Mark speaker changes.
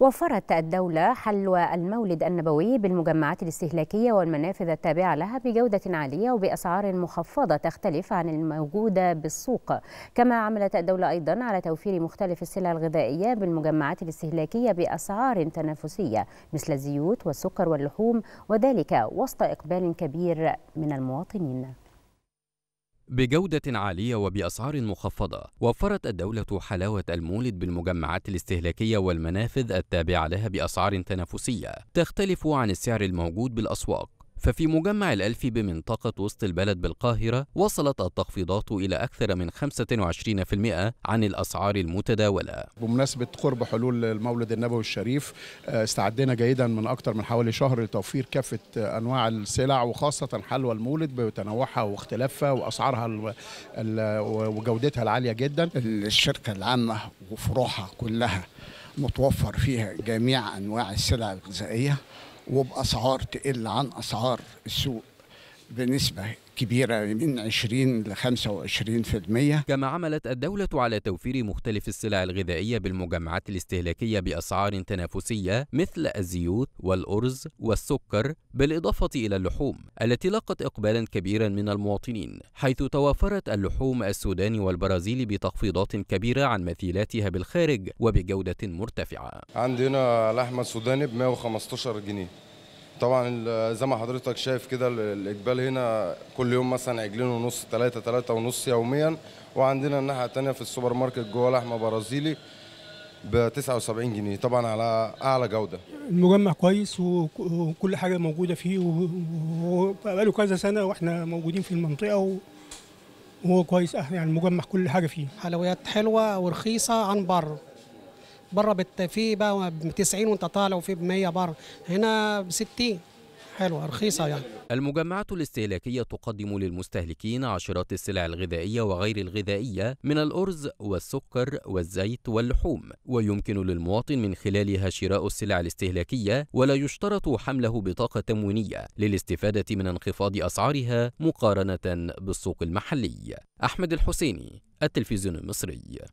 Speaker 1: وفرت الدولة حلوى المولد النبوي بالمجمعات الاستهلاكية والمنافذ التابعة لها بجودة عالية وبأسعار مخفضة تختلف عن الموجودة بالسوق كما عملت الدولة أيضا على توفير مختلف السلع الغذائية بالمجمعات الاستهلاكية بأسعار تنافسية مثل الزيوت والسكر واللحوم وذلك وسط إقبال كبير من المواطنين
Speaker 2: بجودة عالية وبأسعار مخفضة وفرت الدولة حلاوة المولد بالمجمعات الاستهلاكية والمنافذ التابعة لها بأسعار تنافسية تختلف عن السعر الموجود بالأسواق ففي مجمع الألفي بمنطقة وسط البلد بالقاهرة وصلت التخفيضات إلى أكثر من 25% عن الأسعار المتداولة
Speaker 3: بمناسبة قرب حلول المولد النبوي الشريف استعدنا جيدا من أكثر من حوالي شهر لتوفير كافة أنواع السلع وخاصة حلوى المولد بتنوعها واختلافها وأسعارها وجودتها العالية جدا الشركة العامة وفروعها كلها متوفر فيها جميع أنواع السلع الغذائية وباسعار تقل عن اسعار
Speaker 2: السوق بنسبة كبيرة من 20 ل 25% كما عملت الدولة على توفير مختلف السلع الغذائية بالمجمعات الاستهلاكية بأسعار تنافسية مثل الزيوت والأرز والسكر بالإضافة إلى اللحوم التي لقت إقبالا كبيرا من المواطنين حيث توافرت اللحوم السوداني والبرازيلي بتخفيضات كبيرة عن مثيلاتها بالخارج وبجودة مرتفعة
Speaker 4: عندنا لحمة سوداني ب 115 جنيه طبعا زي ما حضرتك شايف كده الاجبال هنا كل يوم مثلا عجلين ونص ثلاثة ثلاثة ونص يوميا وعندنا الناحيه الثانيه في السوبر ماركت جوه لحمه برازيلي ب 79 جنيه طبعا على اعلى جوده
Speaker 2: المجمع كويس وكل حاجه موجوده فيه وبقاله كذا سنه واحنا موجودين في المنطقه وهو كويس يعني المجمع كل حاجه فيه حلويات حلوه ورخيصه عن بره بره بت... في بقى ب 90 وانت طالع وفي ب 100 بره هنا ب 60 حلوه رخيصه يعني المجمعات الاستهلاكية تقدم للمستهلكين عشرات السلع الغذائية وغير الغذائية من الأرز والسكر والزيت واللحوم ويمكن للمواطن من خلالها شراء السلع الاستهلاكية ولا يشترط حمله بطاقة تموينية للاستفادة من انخفاض أسعارها مقارنة بالسوق المحلي أحمد الحسيني التلفزيون المصري